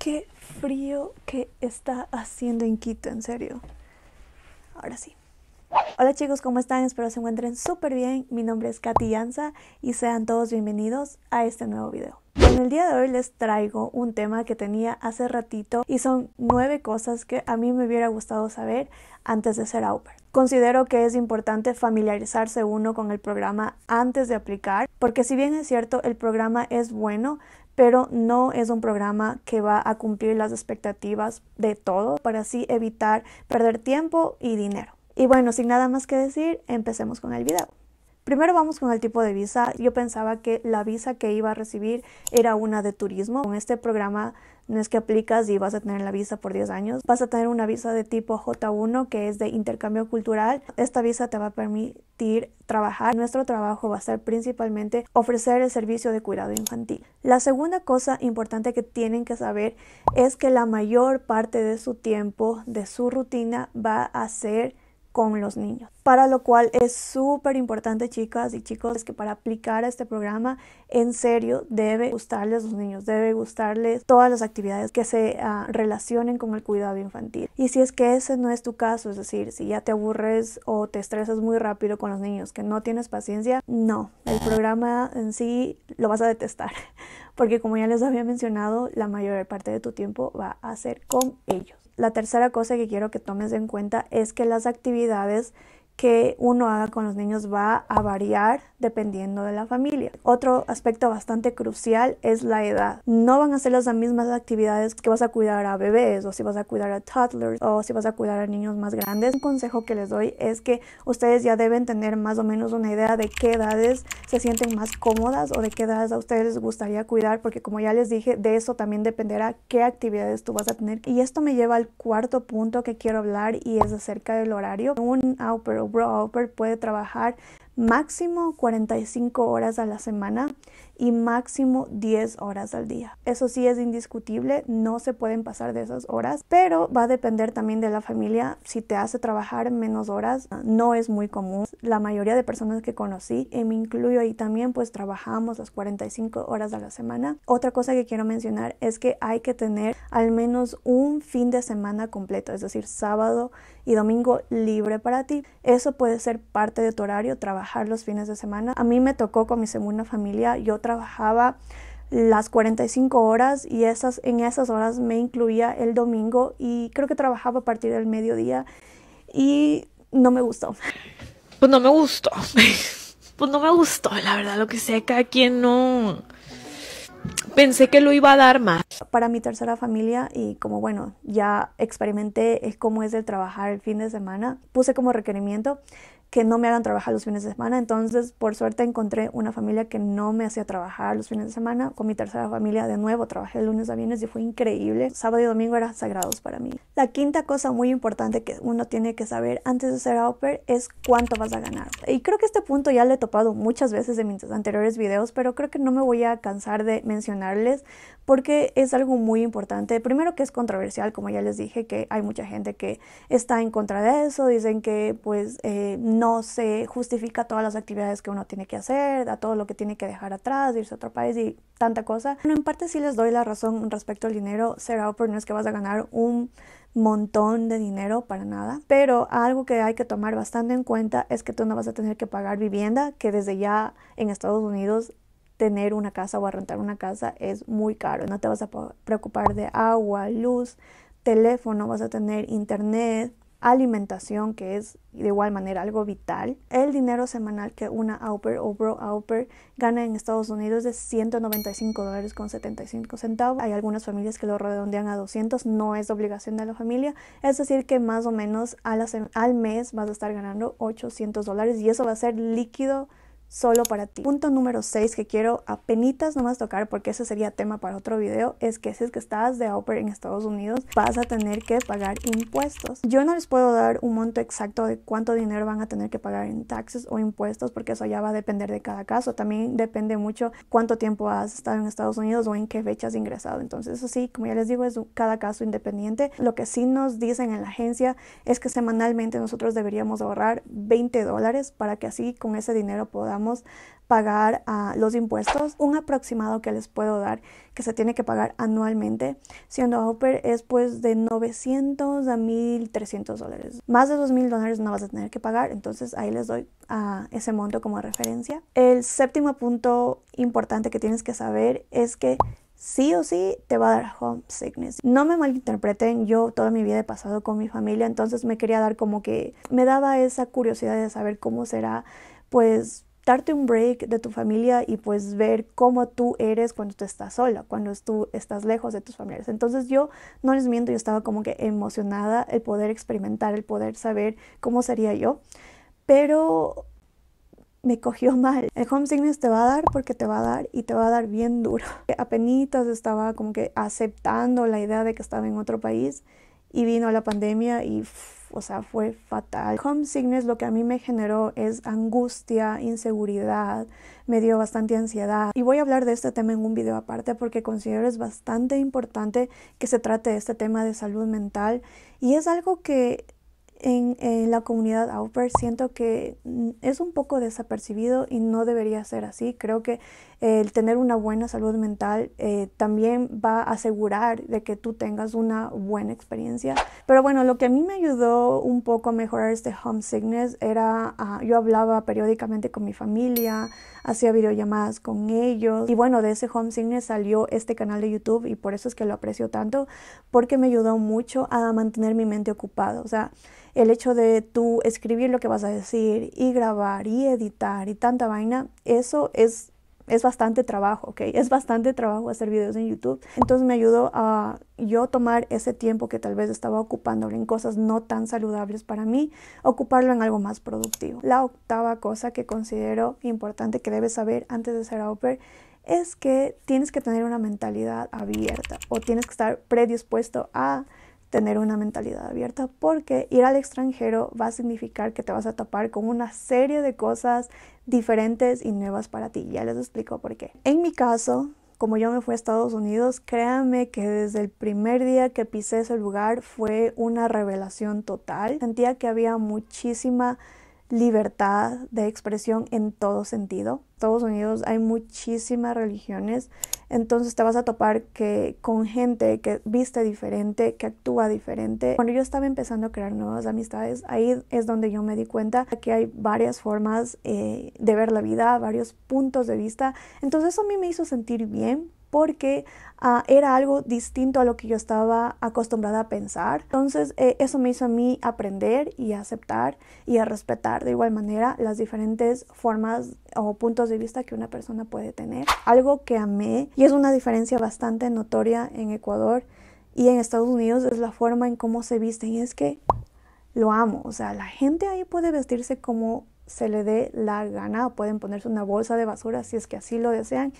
qué frío que está haciendo en Quito, en serio. Ahora sí. Hola chicos, ¿cómo están? Espero se encuentren súper bien. Mi nombre es Katy Yanza y sean todos bienvenidos a este nuevo video. En el día de hoy les traigo un tema que tenía hace ratito y son nueve cosas que a mí me hubiera gustado saber antes de ser au pair. Considero que es importante familiarizarse uno con el programa antes de aplicar, porque si bien es cierto el programa es bueno, pero no es un programa que va a cumplir las expectativas de todo para así evitar perder tiempo y dinero. Y bueno, sin nada más que decir, empecemos con el video. Primero vamos con el tipo de visa. Yo pensaba que la visa que iba a recibir era una de turismo. Con este programa no es que aplicas y vas a tener la visa por 10 años. Vas a tener una visa de tipo J1 que es de intercambio cultural. Esta visa te va a permitir trabajar. Nuestro trabajo va a ser principalmente ofrecer el servicio de cuidado infantil. La segunda cosa importante que tienen que saber es que la mayor parte de su tiempo, de su rutina, va a ser con los niños. Para lo cual es súper importante, chicas y chicos, es que para aplicar este programa, en serio, debe gustarles a los niños, debe gustarles todas las actividades que se ah, relacionen con el cuidado infantil. Y si es que ese no es tu caso, es decir, si ya te aburres o te estresas muy rápido con los niños, que no tienes paciencia, no, el programa en sí lo vas a detestar, porque como ya les había mencionado, la mayor parte de tu tiempo va a ser con ellos. La tercera cosa que quiero que tomes en cuenta es que las actividades que uno haga con los niños va a variar dependiendo de la familia. Otro aspecto bastante crucial es la edad. No van a ser las mismas actividades que vas a cuidar a bebés o si vas a cuidar a toddlers o si vas a cuidar a niños más grandes. Un consejo que les doy es que ustedes ya deben tener más o menos una idea de qué edades se sienten más cómodas o de qué edades a ustedes les gustaría cuidar porque como ya les dije, de eso también dependerá qué actividades tú vas a tener. Y esto me lleva al cuarto punto que quiero hablar y es acerca del horario. Un au broker puede trabajar máximo 45 horas a la semana y máximo 10 horas al día. Eso sí es indiscutible, no se pueden pasar de esas horas, pero va a depender también de la familia. Si te hace trabajar menos horas, no es muy común. La mayoría de personas que conocí, y eh, me incluyo ahí también, pues trabajamos las 45 horas a la semana. Otra cosa que quiero mencionar es que hay que tener al menos un fin de semana completo, es decir, sábado y domingo libre para ti. Eso puede ser parte de tu horario, trabajar los fines de semana. A mí me tocó con mi segunda familia, yo trabajaba las 45 horas y esas, en esas horas me incluía el domingo y creo que trabajaba a partir del mediodía y no me gustó. Pues no me gustó. Pues no me gustó, la verdad, lo que sea, cada quien no pensé que lo iba a dar más. Para mi tercera familia y como bueno, ya experimenté cómo es el trabajar el fin de semana, puse como requerimiento que no me hagan trabajar los fines de semana. Entonces, por suerte encontré una familia que no me hacía trabajar los fines de semana. Con mi tercera familia de nuevo trabajé lunes a viernes y fue increíble. Sábado y domingo eran sagrados para mí. La quinta cosa muy importante que uno tiene que saber antes de ser au pair es cuánto vas a ganar. Y creo que este punto ya lo he topado muchas veces en mis anteriores videos, pero creo que no me voy a cansar de mencionarles porque es algo muy importante. Primero que es controversial, como ya les dije, que hay mucha gente que está en contra de eso, dicen que pues eh, no se justifica todas las actividades que uno tiene que hacer, a todo lo que tiene que dejar atrás, irse a otro país y tanta cosa. Bueno, en parte sí les doy la razón respecto al dinero, será por no es que vas a ganar un montón de dinero para nada, pero algo que hay que tomar bastante en cuenta es que tú no vas a tener que pagar vivienda, que desde ya en Estados Unidos tener una casa o rentar una casa es muy caro, no te vas a preocupar de agua, luz, teléfono, vas a tener internet, alimentación, que es de igual manera algo vital. El dinero semanal que una Auper o Bro Auper gana en Estados Unidos es 195 dólares con 75 centavos. Hay algunas familias que lo redondean a 200, no es obligación de la familia. Es decir, que más o menos al mes vas a estar ganando 800 dólares y eso va a ser líquido solo para ti. Punto número 6 que quiero apenitas nomás tocar porque ese sería tema para otro video es que si es que estás de au en Estados Unidos vas a tener que pagar impuestos. Yo no les puedo dar un monto exacto de cuánto dinero van a tener que pagar en taxes o impuestos porque eso ya va a depender de cada caso. También depende mucho cuánto tiempo has estado en Estados Unidos o en qué fecha has ingresado. Entonces eso sí, como ya les digo, es cada caso independiente. Lo que sí nos dicen en la agencia es que semanalmente nosotros deberíamos ahorrar 20 dólares para que así con ese dinero podamos pagar a ah, los impuestos. Un aproximado que les puedo dar que se tiene que pagar anualmente, siendo Hopper, es pues de 900 a 1300 dólares. Más de 2000 dólares no vas a tener que pagar, entonces ahí les doy a ah, ese monto como referencia. El séptimo punto importante que tienes que saber es que sí o sí te va a dar homesickness. No me malinterpreten, yo toda mi vida he pasado con mi familia, entonces me quería dar como que me daba esa curiosidad de saber cómo será pues darte un break de tu familia y pues ver cómo tú eres cuando tú estás sola, cuando tú estás lejos de tus familiares. Entonces yo no les miento, yo estaba como que emocionada el poder experimentar, el poder saber cómo sería yo, pero me cogió mal. El homesickness te va a dar porque te va a dar y te va a dar bien duro. Apenitas estaba como que aceptando la idea de que estaba en otro país y vino la pandemia y o sea, fue fatal. homesickness lo que a mí me generó es angustia, inseguridad, me dio bastante ansiedad. Y voy a hablar de este tema en un video aparte porque considero es bastante importante que se trate de este tema de salud mental y es algo que en, en, la comunidad Auper siento que mm, es un poco desapercibido y no debería ser así. Creo que el tener una buena salud mental eh, también va a asegurar de que tú tengas una buena experiencia. Pero bueno, lo que a mí me ayudó un poco a mejorar este homesickness era, ah, yo hablaba periódicamente con mi familia, hacía videollamadas con ellos y bueno, de ese homesickness salió este canal de YouTube y por eso es que lo aprecio tanto porque me ayudó mucho a mantener mi mente ocupada. O sea, el hecho de tú escribir lo que vas a decir y grabar y editar y tanta vaina, eso es es bastante trabajo, ¿ok? Es bastante trabajo hacer videos en YouTube. Entonces me ayudó a yo tomar ese tiempo que tal vez estaba ocupando en cosas no tan saludables para mí, ocuparlo en algo más productivo. La octava cosa que considero importante que debes saber antes de ser au es que tienes que tener una mentalidad abierta o tienes que estar predispuesto a tener una mentalidad abierta porque ir al extranjero va a significar que te vas a tapar con una serie de cosas diferentes y nuevas para ti. Ya les explico por qué. En mi caso, como yo me fui a Estados Unidos, créanme que desde el primer día que pisé ese lugar fue una revelación total. Sentía que había muchísima libertad de expresión en todo sentido. Estados Unidos hay muchísimas religiones, entonces te vas a topar que con gente que viste diferente, que actúa diferente. Cuando yo estaba empezando a crear nuevas amistades, ahí es donde yo me di cuenta que hay varias formas eh, de ver la vida, varios puntos de vista. Entonces eso a mí me hizo sentir bien porque ah, era algo distinto a lo que yo estaba acostumbrada a pensar. Entonces eh, eso me hizo a mí aprender y aceptar y a respetar de igual manera las diferentes formas o puntos de vista que una persona puede tener. Algo que amé y es una diferencia bastante notoria en Ecuador y en Estados Unidos es la forma en cómo se visten y es que lo amo, o sea, la gente ahí puede vestirse como se le dé la gana, pueden ponerse una bolsa de basura si es que así lo desean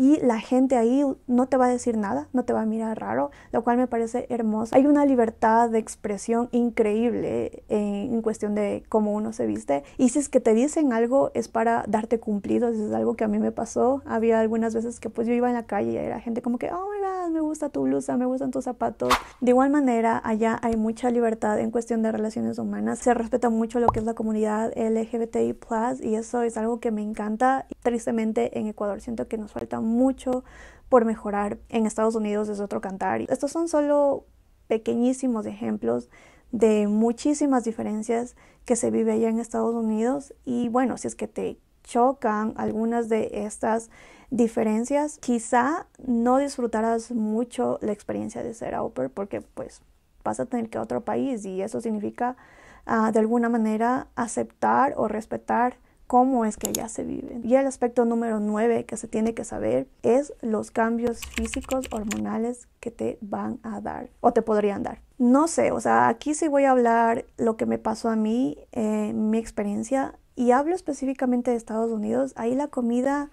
y la gente ahí no te va a decir nada, no te va a mirar raro, lo cual me parece hermoso. Hay una libertad de expresión increíble en cuestión de cómo uno se viste y si es que te dicen algo es para darte cumplido, es algo que a mí me pasó. Había algunas veces que pues yo iba en la calle y era gente como que, oh my god, me gusta tu blusa, me gustan tus zapatos. De igual manera, allá hay mucha libertad en cuestión de relaciones humanas, se respeta mucho lo que es la comunidad LGBTI+, y eso es algo que me encanta tristemente en Ecuador siento que nos falta mucho por mejorar. En Estados Unidos es otro cantar. Estos son solo pequeñísimos ejemplos de muchísimas diferencias que se vive allá en Estados Unidos y bueno, si es que te chocan algunas de estas diferencias, quizá no disfrutarás mucho la experiencia de ser au porque pues vas a tener que a otro país y eso significa ah, de alguna manera aceptar o respetar cómo es que ya se viven? Y el aspecto número 9 que se tiene que saber es los cambios físicos hormonales que te van a dar o te podrían dar. No sé, o sea, aquí sí voy a hablar lo que me pasó a mí, eh, mi experiencia, y hablo específicamente de Estados Unidos. Ahí la comida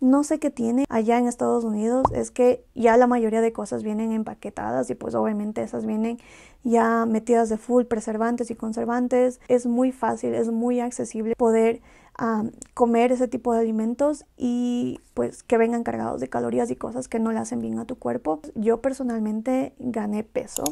no sé qué tiene allá en Estados Unidos, es que ya la mayoría de cosas vienen empaquetadas y pues obviamente esas vienen ya metidas de full preservantes y conservantes. Es muy fácil, es muy accesible poder comer ese tipo de alimentos y pues que vengan cargados de calorías y cosas que no le hacen bien a tu cuerpo. Yo personalmente gané peso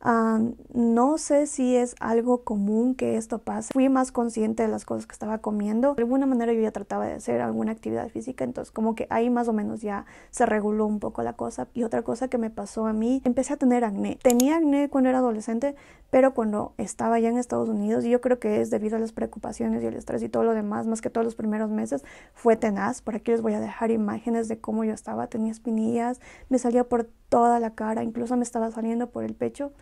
Ah, no sé si es algo común que esto pase. Fui más consciente de las cosas que estaba comiendo. De alguna manera yo ya trataba de hacer alguna actividad física, entonces como que ahí más o menos ya se reguló un poco la cosa. Y otra cosa que me pasó a mí, empecé a tener acné. Tenía acné cuando era adolescente, pero cuando estaba ya en Estados Unidos, y yo creo que es debido a las preocupaciones y el estrés y todo lo demás, más que todos los primeros meses, fue tenaz. Por aquí les voy a dejar imágenes de cómo yo estaba. Tenía espinillas, me salía por toda la cara, incluso me estaba saliendo por el pecho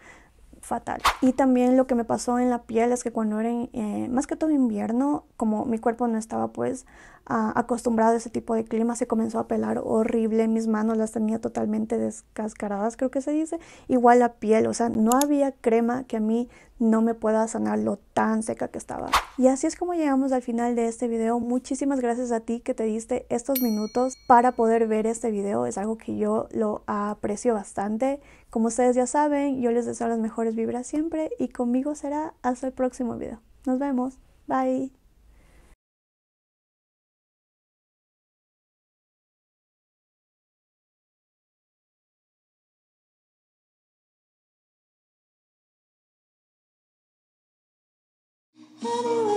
fatal. Y también lo que me pasó en la piel es que cuando era, eh, más que todo invierno, como mi cuerpo no estaba pues acostumbrado a ese tipo de clima, se comenzó a pelar horrible, mis manos las tenía totalmente descascaradas, creo que se dice, igual la piel, o sea, no había crema que a mí no me pueda sanar lo tan seca que estaba. Y así es como llegamos al final de este video. Muchísimas gracias a ti que te diste estos minutos para poder ver este video. Es algo que yo lo aprecio bastante. Como ustedes ya saben, yo les deseo las mejores vibras siempre y conmigo será hasta el próximo video. Nos vemos. Bye. Anyway.